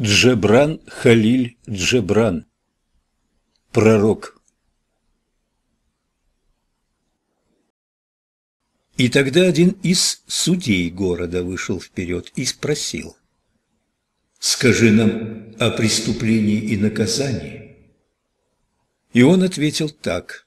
Джебран Халиль Джебран Пророк И тогда один из судей города вышел вперед и спросил, «Скажи нам о преступлении и наказании». И он ответил так,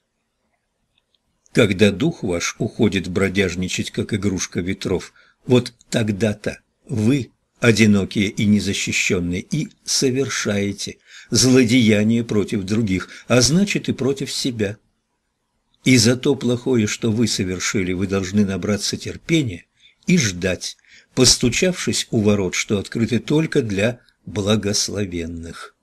«Когда дух ваш уходит бродяжничать, как игрушка ветров, вот тогда-то вы – одинокие и незащищенные, и совершаете злодеяние против других, а значит и против себя. И за то плохое, что вы совершили, вы должны набраться терпения и ждать, постучавшись у ворот, что открыты только для благословенных.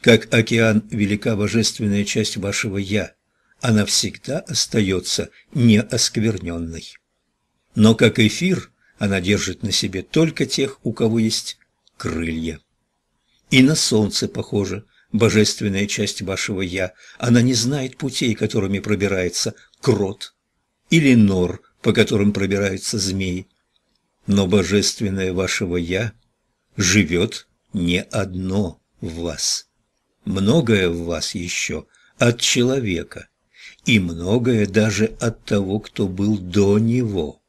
Как океан велика божественная часть вашего «я», она всегда остается неоскверненной. Но как эфир – она держит на себе только тех, у кого есть крылья. И на солнце похоже, божественная часть вашего «я». Она не знает путей, которыми пробирается крот или нор, по которым пробираются змеи. Но божественное вашего «я» живет не одно в вас. Многое в вас еще от человека, и многое даже от того, кто был до него.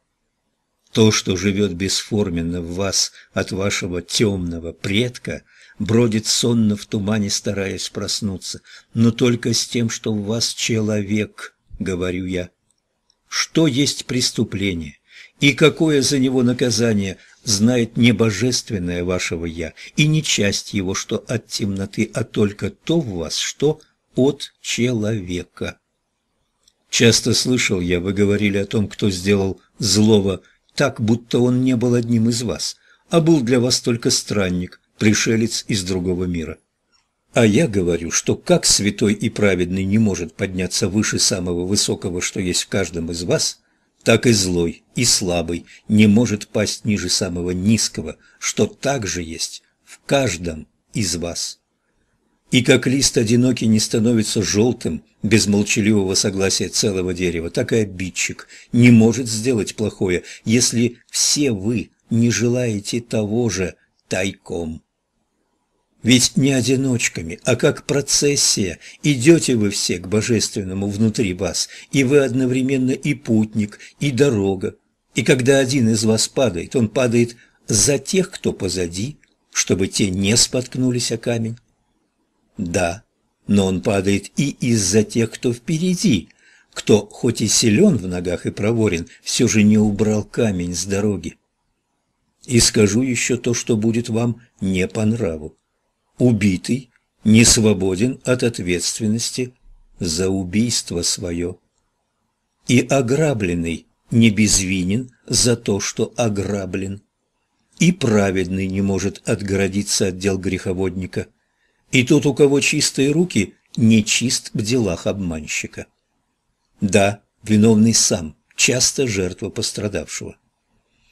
То, что живет бесформенно в вас от вашего темного предка, бродит сонно в тумане, стараясь проснуться, но только с тем, что в вас человек, говорю я. Что есть преступление? И какое за него наказание знает не божественное вашего «я», и не часть его, что от темноты, а только то в вас, что от человека. Часто слышал я, вы говорили о том, кто сделал злого так, будто он не был одним из вас, а был для вас только странник, пришелец из другого мира. А я говорю, что как святой и праведный не может подняться выше самого высокого, что есть в каждом из вас, так и злой и слабый не может пасть ниже самого низкого, что также есть в каждом из вас. И как лист одинокий не становится желтым без молчаливого согласия целого дерева, так и обидчик не может сделать плохое, если все вы не желаете того же тайком. Ведь не одиночками, а как процессия идете вы все к божественному внутри вас, и вы одновременно и путник, и дорога. И когда один из вас падает, он падает за тех, кто позади, чтобы те не споткнулись о камень. Да, но он падает и из-за тех, кто впереди, кто, хоть и силен в ногах и проворен, все же не убрал камень с дороги. И скажу еще то, что будет вам не по нраву. Убитый не свободен от ответственности за убийство свое. И ограбленный не безвинен за то, что ограблен. И праведный не может отгородиться от дел греховодника – и тот, у кого чистые руки, не чист в делах обманщика. Да, виновный сам, часто жертва пострадавшего.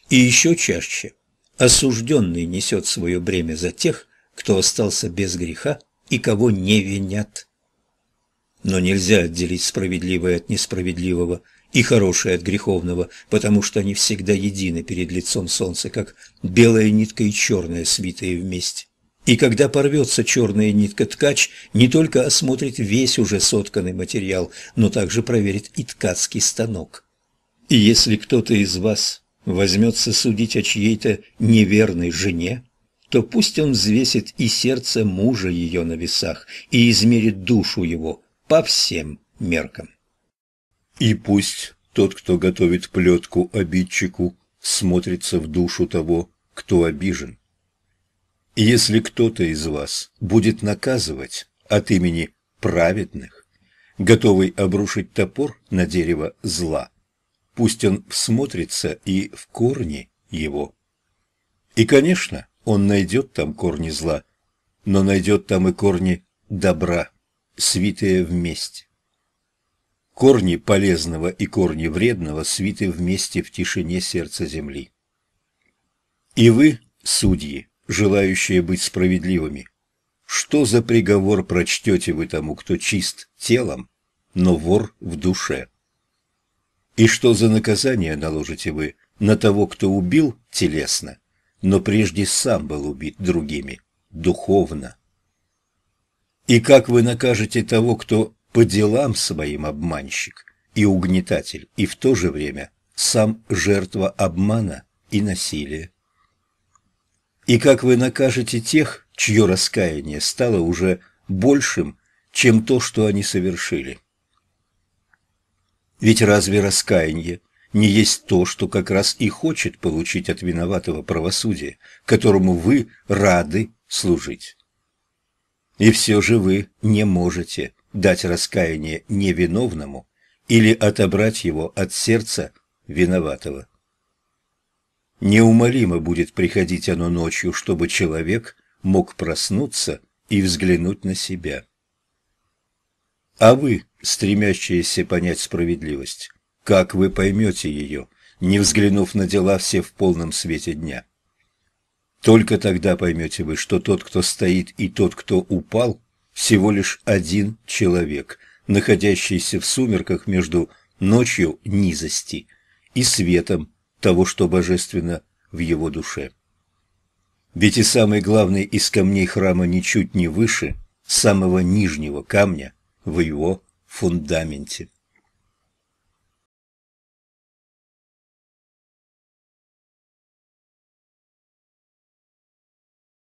И еще чаще осужденный несет свое бремя за тех, кто остался без греха и кого не винят. Но нельзя отделить справедливое от несправедливого и хорошее от греховного, потому что они всегда едины перед лицом солнца, как белая нитка и черная, свитые вместе. И когда порвется черная нитка, ткач не только осмотрит весь уже сотканный материал, но также проверит и ткацкий станок. И если кто-то из вас возьмется судить о чьей-то неверной жене, то пусть он взвесит и сердце мужа ее на весах и измерит душу его по всем меркам. И пусть тот, кто готовит плетку обидчику, смотрится в душу того, кто обижен. Если кто-то из вас будет наказывать от имени праведных, готовый обрушить топор на дерево зла, пусть он всмотрится и в корни его. И, конечно, он найдет там корни зла, но найдет там и корни добра, свитые вместе. Корни полезного и корни вредного свиты вместе в тишине сердца земли. И вы, судьи, желающие быть справедливыми. Что за приговор прочтете вы тому, кто чист телом, но вор в душе? И что за наказание наложите вы на того, кто убил телесно, но прежде сам был убит другими, духовно? И как вы накажете того, кто по делам своим обманщик и угнетатель, и в то же время сам жертва обмана и насилия? И как вы накажете тех, чье раскаяние стало уже большим, чем то, что они совершили? Ведь разве раскаяние не есть то, что как раз и хочет получить от виноватого правосудия, которому вы рады служить? И все же вы не можете дать раскаяние невиновному или отобрать его от сердца виноватого. Неумолимо будет приходить оно ночью, чтобы человек мог проснуться и взглянуть на себя. А вы, стремящиеся понять справедливость, как вы поймете ее, не взглянув на дела все в полном свете дня? Только тогда поймете вы, что тот, кто стоит, и тот, кто упал, всего лишь один человек, находящийся в сумерках между ночью низости и светом того, что божественно в его душе. Ведь и самый главный из камней храма ничуть не выше самого нижнего камня в его фундаменте.